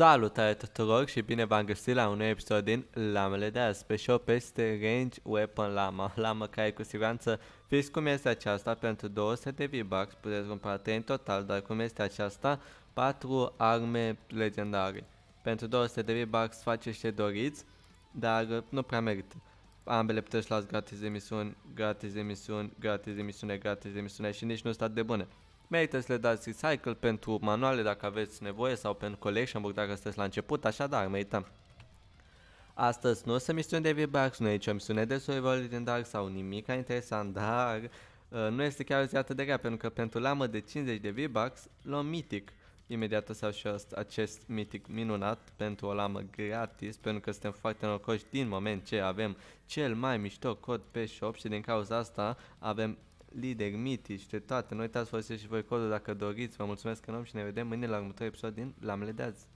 Salutare tuturor și bine v-am găsit la un nou episod din Lamele de azi, show peste Range Weapon Lama, lama care cu siguranță fiți cum este aceasta pentru 200 de V-Bucks, puteți cumpăra 3 în total, dar cum este aceasta, 4 arme legendare. Pentru 200 de V-Bucks faceți ce doriți, dar nu prea merită. Ambele puteți luați gratis de misiuni, gratis de misiuni, gratis de misiune, gratis de misiune și nici nu stat de bune. Merită să le dați recycle pentru manuale dacă aveți nevoie sau pentru collection book dacă sunteți la început, așadar merită. Astăzi nu o să misiune de V-Bucks, nu e nicio misiune de survival Dark sau nimic interesant, dar uh, nu este chiar o zi atât de grea, pentru că pentru lamă de 50 de V-Bucks luăm Mythic. Imediat o să au și acest mitic minunat pentru o lamă gratis, pentru că suntem foarte norocoși din moment ce avem cel mai mișto cod pe shop și din cauza asta avem lideri, mitici, de toate. Noi uitați, folosiți și voi codul dacă doriți. Vă mulțumesc că nu și ne vedem mâine la următorul episod din Azi.